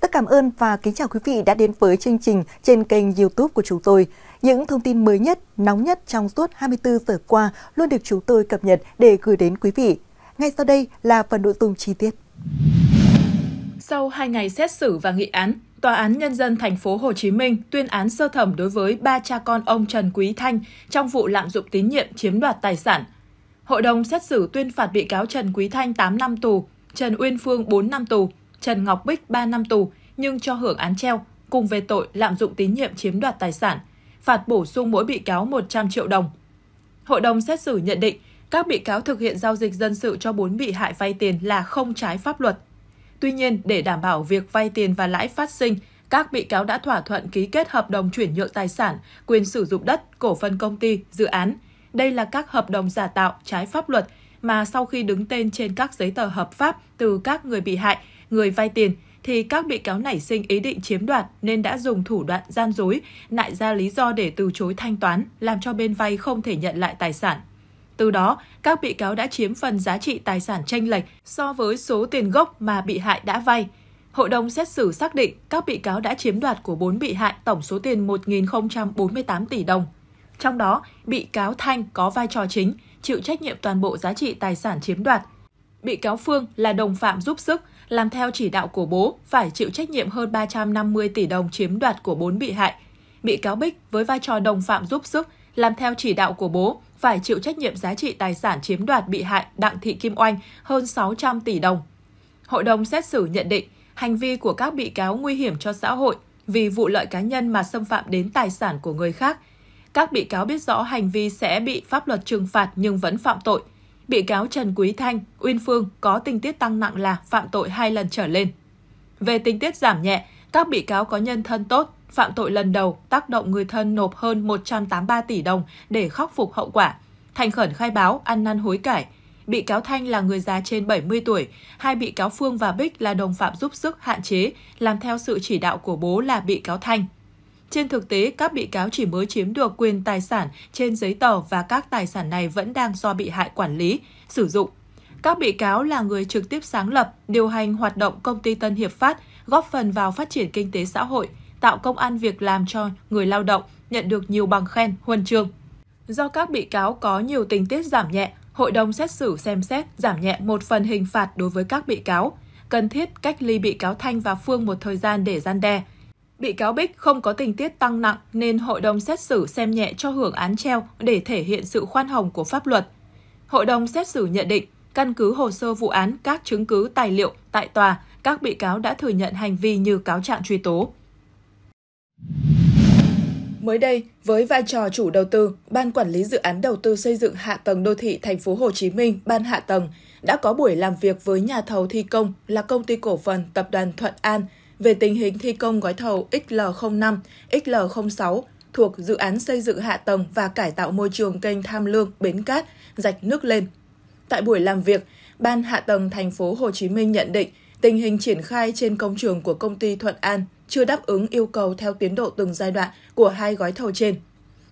tất cảm ơn và kính chào quý vị đã đến với chương trình trên kênh YouTube của chúng tôi. Những thông tin mới nhất, nóng nhất trong suốt 24 giờ qua luôn được chúng tôi cập nhật để gửi đến quý vị. Ngay sau đây là phần nội dung chi tiết. Sau 2 ngày xét xử và nghị án, Tòa án Nhân dân thành phố Hồ Chí Minh tuyên án sơ thẩm đối với ba cha con ông Trần Quý Thanh trong vụ lạm dụng tín nhiệm chiếm đoạt tài sản. Hội đồng xét xử tuyên phạt bị cáo Trần Quý Thanh 8 năm tù, Trần Uyên Phương 4 năm tù, Trần Ngọc Bích 3 năm tù nhưng cho hưởng án treo cùng về tội lạm dụng tín nhiệm chiếm đoạt tài sản, phạt bổ sung mỗi bị cáo 100 triệu đồng. Hội đồng xét xử nhận định các bị cáo thực hiện giao dịch dân sự cho 4 bị hại vay tiền là không trái pháp luật. Tuy nhiên, để đảm bảo việc vay tiền và lãi phát sinh, các bị cáo đã thỏa thuận ký kết hợp đồng chuyển nhượng tài sản, quyền sử dụng đất, cổ phần công ty, dự án. Đây là các hợp đồng giả tạo, trái pháp luật mà sau khi đứng tên trên các giấy tờ hợp pháp từ các người bị hại người vay tiền thì các bị cáo nảy sinh ý định chiếm đoạt nên đã dùng thủ đoạn gian dối, nại ra lý do để từ chối thanh toán, làm cho bên vay không thể nhận lại tài sản. Từ đó, các bị cáo đã chiếm phần giá trị tài sản tranh lệch so với số tiền gốc mà bị hại đã vay. Hội đồng xét xử xác định các bị cáo đã chiếm đoạt của 4 bị hại tổng số tiền 1.048 tỷ đồng. Trong đó, bị cáo Thanh có vai trò chính, chịu trách nhiệm toàn bộ giá trị tài sản chiếm đoạt. Bị cáo Phương là đồng phạm giúp sức, làm theo chỉ đạo của bố, phải chịu trách nhiệm hơn 350 tỷ đồng chiếm đoạt của bốn bị hại. Bị cáo Bích với vai trò đồng phạm giúp sức, làm theo chỉ đạo của bố, phải chịu trách nhiệm giá trị tài sản chiếm đoạt bị hại Đặng Thị Kim Oanh hơn 600 tỷ đồng. Hội đồng xét xử nhận định, hành vi của các bị cáo nguy hiểm cho xã hội vì vụ lợi cá nhân mà xâm phạm đến tài sản của người khác. Các bị cáo biết rõ hành vi sẽ bị pháp luật trừng phạt nhưng vẫn phạm tội, bị cáo Trần Quý Thanh, Uyên Phương có tình tiết tăng nặng là phạm tội hai lần trở lên. Về tình tiết giảm nhẹ, các bị cáo có nhân thân tốt, phạm tội lần đầu tác động người thân nộp hơn 183 tỷ đồng để khắc phục hậu quả. Thành khẩn khai báo, ăn năn hối cải. Bị cáo Thanh là người già trên 70 tuổi, hai bị cáo Phương và Bích là đồng phạm giúp sức hạn chế, làm theo sự chỉ đạo của bố là bị cáo Thanh. Trên thực tế, các bị cáo chỉ mới chiếm được quyền tài sản trên giấy tờ và các tài sản này vẫn đang do bị hại quản lý, sử dụng. Các bị cáo là người trực tiếp sáng lập, điều hành hoạt động công ty Tân Hiệp Phát, góp phần vào phát triển kinh tế xã hội, tạo công an việc làm cho người lao động, nhận được nhiều bằng khen, huân chương. Do các bị cáo có nhiều tình tiết giảm nhẹ, hội đồng xét xử xem xét giảm nhẹ một phần hình phạt đối với các bị cáo, cần thiết cách ly bị cáo Thanh và Phương một thời gian để gian đe, Bị cáo Bích không có tình tiết tăng nặng nên hội đồng xét xử xem nhẹ cho hưởng án treo để thể hiện sự khoan hồng của pháp luật. Hội đồng xét xử nhận định, căn cứ hồ sơ vụ án, các chứng cứ tài liệu tại tòa, các bị cáo đã thừa nhận hành vi như cáo trạng truy tố. Mới đây, với vai trò chủ đầu tư, Ban quản lý dự án đầu tư xây dựng hạ tầng đô thị thành phố Hồ Chí Minh, Ban hạ tầng đã có buổi làm việc với nhà thầu thi công là công ty cổ phần Tập đoàn Thuận An về tình hình thi công gói thầu XL05, XL06 thuộc dự án xây dựng hạ tầng và cải tạo môi trường kênh Tham Lương, Bến Cát, rạch nước lên. Tại buổi làm việc, Ban Hạ tầng thành phố Hồ Chí Minh nhận định tình hình triển khai trên công trường của công ty Thuận An chưa đáp ứng yêu cầu theo tiến độ từng giai đoạn của hai gói thầu trên.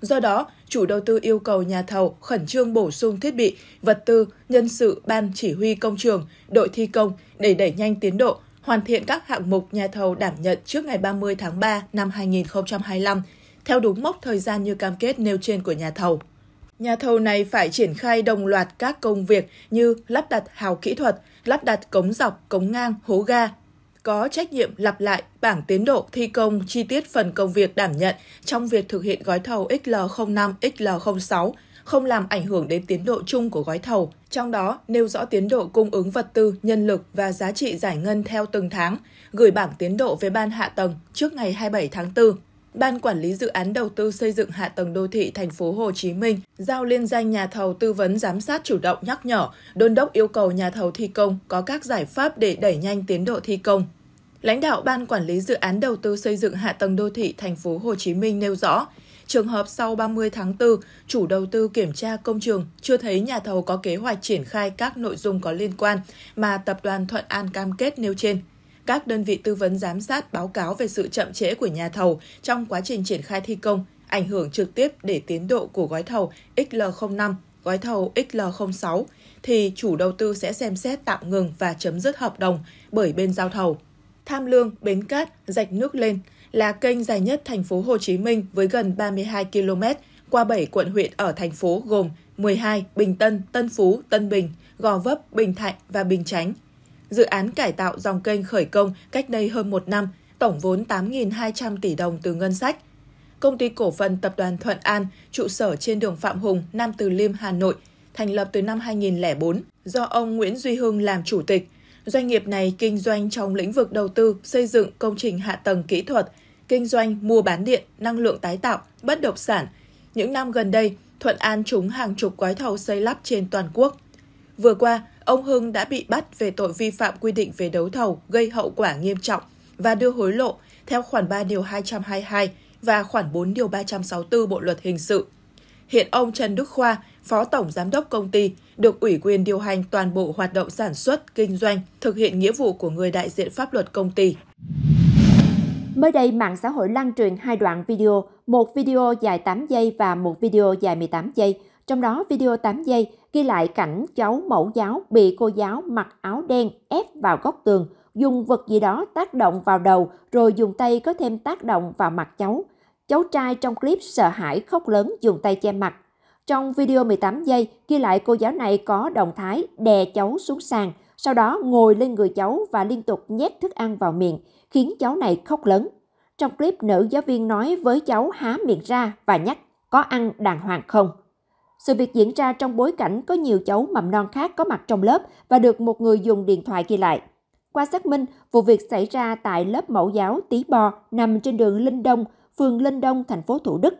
Do đó, chủ đầu tư yêu cầu nhà thầu khẩn trương bổ sung thiết bị, vật tư, nhân sự ban chỉ huy công trường, đội thi công để đẩy nhanh tiến độ, hoàn thiện các hạng mục nhà thầu đảm nhận trước ngày 30 tháng 3 năm 2025, theo đúng mốc thời gian như cam kết nêu trên của nhà thầu. Nhà thầu này phải triển khai đồng loạt các công việc như lắp đặt hào kỹ thuật, lắp đặt cống dọc, cống ngang, hố ga, có trách nhiệm lặp lại bảng tiến độ thi công chi tiết phần công việc đảm nhận trong việc thực hiện gói thầu XL05, XL06 không làm ảnh hưởng đến tiến độ chung của gói thầu, trong đó nêu rõ tiến độ cung ứng vật tư, nhân lực và giá trị giải ngân theo từng tháng, gửi bảng tiến độ về ban hạ tầng trước ngày 27 tháng 4. Ban quản lý dự án đầu tư xây dựng hạ tầng đô thị thành phố Hồ Chí Minh giao liên danh nhà thầu tư vấn giám sát chủ động nhắc nhở, đôn đốc yêu cầu nhà thầu thi công có các giải pháp để đẩy nhanh tiến độ thi công. Lãnh đạo Ban quản lý dự án đầu tư xây dựng hạ tầng đô thị thành phố Hồ Chí Minh nêu rõ, Trường hợp sau 30 tháng 4, chủ đầu tư kiểm tra công trường chưa thấy nhà thầu có kế hoạch triển khai các nội dung có liên quan mà tập đoàn Thuận An cam kết nêu trên. Các đơn vị tư vấn giám sát báo cáo về sự chậm trễ của nhà thầu trong quá trình triển khai thi công, ảnh hưởng trực tiếp để tiến độ của gói thầu XL05, gói thầu XL06 thì chủ đầu tư sẽ xem xét tạm ngừng và chấm dứt hợp đồng bởi bên giao thầu tham lương, bến cát, rạch nước lên là kênh dài nhất thành phố Hồ Chí Minh với gần 32 km qua 7 quận huyện ở thành phố gồm 12 Bình Tân, Tân Phú, Tân Bình, Gò Vấp, Bình Thạnh và Bình Chánh. Dự án cải tạo dòng kênh khởi công cách đây hơn một năm, tổng vốn 8.200 tỷ đồng từ ngân sách. Công ty cổ phần Tập đoàn Thuận An, trụ sở trên đường Phạm Hùng, Nam Từ Liêm, Hà Nội, thành lập từ năm 2004 do ông Nguyễn Duy Hưng làm chủ tịch. Doanh nghiệp này kinh doanh trong lĩnh vực đầu tư, xây dựng công trình hạ tầng kỹ thuật, kinh doanh mua bán điện, năng lượng tái tạo, bất động sản. Những năm gần đây, Thuận An trúng hàng chục gói thầu xây lắp trên toàn quốc. Vừa qua, ông Hưng đã bị bắt về tội vi phạm quy định về đấu thầu gây hậu quả nghiêm trọng và đưa hối lộ theo khoản 3 điều 222 và khoản 4 điều 364 Bộ luật hình sự. Hiện ông Trần Đức Khoa, Phó Tổng Giám đốc công ty, được ủy quyền điều hành toàn bộ hoạt động sản xuất, kinh doanh, thực hiện nghĩa vụ của người đại diện pháp luật công ty. Mới đây, mạng xã hội lan truyền hai đoạn video, một video dài 8 giây và một video dài 18 giây. Trong đó, video 8 giây ghi lại cảnh cháu mẫu giáo bị cô giáo mặc áo đen ép vào góc tường, dùng vật gì đó tác động vào đầu rồi dùng tay có thêm tác động vào mặt cháu. Cháu trai trong clip sợ hãi khóc lớn dùng tay che mặt. Trong video 18 giây, ghi lại cô giáo này có động thái đè cháu xuống sàn, sau đó ngồi lên người cháu và liên tục nhét thức ăn vào miệng, khiến cháu này khóc lớn. Trong clip, nữ giáo viên nói với cháu há miệng ra và nhắc có ăn đàng hoàng không. Sự việc diễn ra trong bối cảnh có nhiều cháu mầm non khác có mặt trong lớp và được một người dùng điện thoại ghi lại. Qua xác minh, vụ việc xảy ra tại lớp mẫu giáo Tí Bò nằm trên đường Linh Đông, phường Linh Đông, thành phố Thủ Đức.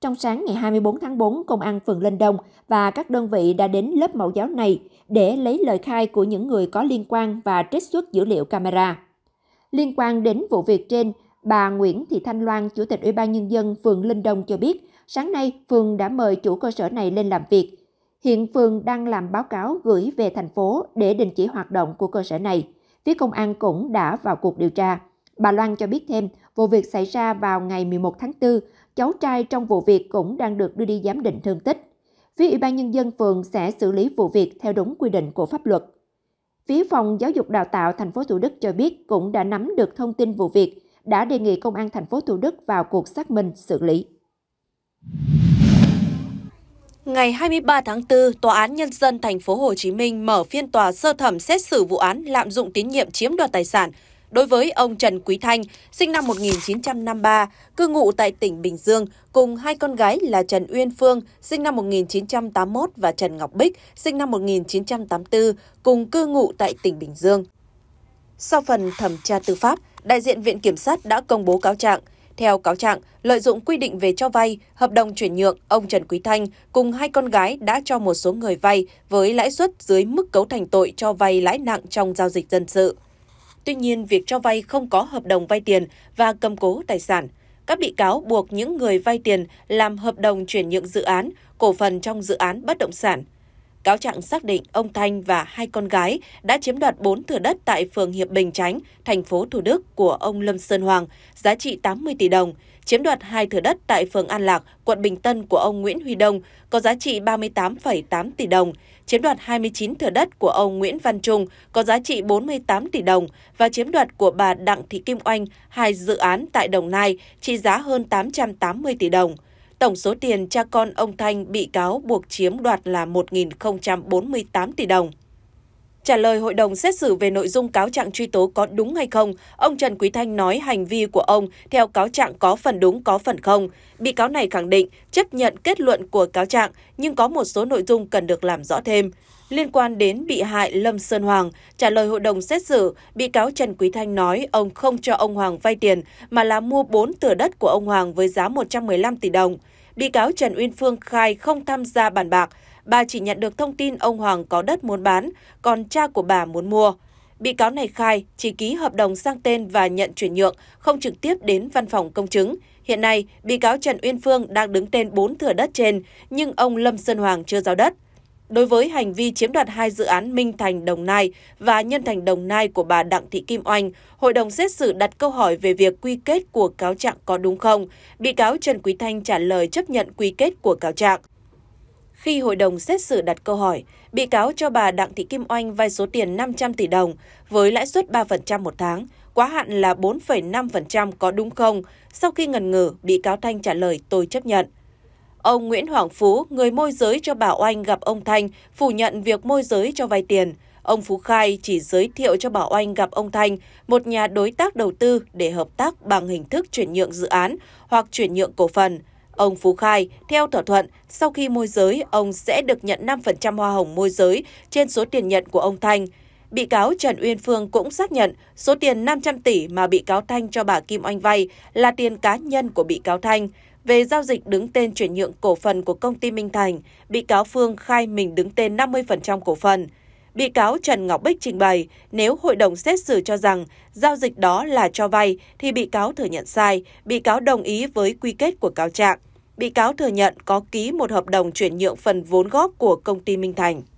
Trong sáng ngày 24 tháng 4, Công an phường Linh Đông và các đơn vị đã đến lớp mẫu giáo này để lấy lời khai của những người có liên quan và trích xuất dữ liệu camera. Liên quan đến vụ việc trên, bà Nguyễn Thị Thanh Loan, Chủ tịch Ủy ban Nhân dân phường Linh Đông cho biết, sáng nay phường đã mời chủ cơ sở này lên làm việc. Hiện phường đang làm báo cáo gửi về thành phố để đình chỉ hoạt động của cơ sở này. Phía công an cũng đã vào cuộc điều tra. Bà Loan cho biết thêm, vụ việc xảy ra vào ngày 11 tháng 4 cháu trai trong vụ việc cũng đang được đưa đi giám định thương tích. Phía Ủy ban Nhân dân phường sẽ xử lý vụ việc theo đúng quy định của pháp luật. Phía phòng giáo dục đào tạo thành phố Thủ Đức cho biết cũng đã nắm được thông tin vụ việc, đã đề nghị công an thành phố Thủ Đức vào cuộc xác minh xử lý. Ngày 23 tháng 4, Tòa án Nhân dân thành phố Hồ Chí Minh mở phiên tòa sơ thẩm xét xử vụ án lạm dụng tín nhiệm chiếm đoạt tài sản đối với ông Trần Quý Thanh, sinh năm 1953, cư ngụ tại tỉnh Bình Dương, cùng hai con gái là Trần Uyên Phương, sinh năm 1981 và Trần Ngọc Bích, sinh năm 1984, cùng cư ngụ tại tỉnh Bình Dương. Sau phần thẩm tra tư pháp, đại diện Viện Kiểm sát đã công bố cáo trạng. Theo cáo trạng, lợi dụng quy định về cho vay, hợp đồng chuyển nhượng, ông Trần Quý Thanh cùng hai con gái đã cho một số người vay với lãi suất dưới mức cấu thành tội cho vay lãi nặng trong giao dịch dân sự. Tuy nhiên, việc cho vay không có hợp đồng vay tiền và cầm cố tài sản. Các bị cáo buộc những người vay tiền làm hợp đồng chuyển nhượng dự án, cổ phần trong dự án bất động sản. Cáo trạng xác định ông Thanh và hai con gái đã chiếm đoạt 4 thửa đất tại phường Hiệp Bình Chánh, thành phố Thủ Đức của ông Lâm Sơn Hoàng, giá trị 80 tỷ đồng, chiếm đoạt hai thửa đất tại phường An Lạc, quận Bình Tân của ông Nguyễn Huy Đông có giá trị 38,8 tỷ đồng, chiếm đoạt 29 thửa đất của ông Nguyễn Văn Trung có giá trị 48 tỷ đồng và chiếm đoạt của bà Đặng Thị Kim Oanh hai dự án tại Đồng Nai trị giá hơn 880 tỷ đồng. Tổng số tiền cha con ông Thanh bị cáo buộc chiếm đoạt là 1.048 tỷ đồng. Trả lời hội đồng xét xử về nội dung cáo trạng truy tố có đúng hay không, ông Trần Quý Thanh nói hành vi của ông theo cáo trạng có phần đúng có phần không. Bị cáo này khẳng định chấp nhận kết luận của cáo trạng nhưng có một số nội dung cần được làm rõ thêm. Liên quan đến bị hại Lâm Sơn Hoàng, trả lời hội đồng xét xử, bị cáo Trần Quý Thanh nói ông không cho ông Hoàng vay tiền mà là mua 4 thửa đất của ông Hoàng với giá 115 tỷ đồng. Bị cáo Trần Uyên Phương khai không tham gia bàn bạc, bà chỉ nhận được thông tin ông Hoàng có đất muốn bán, còn cha của bà muốn mua. Bị cáo này khai chỉ ký hợp đồng sang tên và nhận chuyển nhượng, không trực tiếp đến văn phòng công chứng. Hiện nay, bị cáo Trần Uyên Phương đang đứng tên 4 thửa đất trên, nhưng ông Lâm Sơn Hoàng chưa giao đất. Đối với hành vi chiếm đoạt hai dự án Minh Thành Đồng Nai và Nhân Thành Đồng Nai của bà Đặng Thị Kim Oanh, hội đồng xét xử đặt câu hỏi về việc quy kết của cáo trạng có đúng không. Bị cáo Trần Quý Thanh trả lời chấp nhận quy kết của cáo trạng khi hội đồng xét xử đặt câu hỏi, bị cáo cho bà Đặng Thị Kim Oanh vay số tiền 500 tỷ đồng với lãi suất 3% một tháng, quá hạn là 4,5% có đúng không? Sau khi ngần ngừ, bị cáo Thanh trả lời tôi chấp nhận. Ông Nguyễn Hoàng Phú, người môi giới cho bà Oanh gặp ông Thanh, phủ nhận việc môi giới cho vay tiền. Ông Phú khai chỉ giới thiệu cho bà Oanh gặp ông Thanh, một nhà đối tác đầu tư để hợp tác bằng hình thức chuyển nhượng dự án hoặc chuyển nhượng cổ phần. Ông Phú khai, theo thỏa thuận, sau khi môi giới, ông sẽ được nhận 5% hoa hồng môi giới trên số tiền nhận của ông Thanh. Bị cáo Trần Uyên Phương cũng xác nhận số tiền 500 tỷ mà bị cáo Thanh cho bà Kim Oanh vay là tiền cá nhân của bị cáo Thanh. Về giao dịch đứng tên chuyển nhượng cổ phần của công ty Minh Thành, bị cáo Phương khai mình đứng tên 50% cổ phần. Bị cáo Trần Ngọc Bích trình bày, nếu hội đồng xét xử cho rằng giao dịch đó là cho vay thì bị cáo thừa nhận sai, bị cáo đồng ý với quy kết của cáo trạng. Bị cáo thừa nhận có ký một hợp đồng chuyển nhượng phần vốn góp của công ty Minh Thành.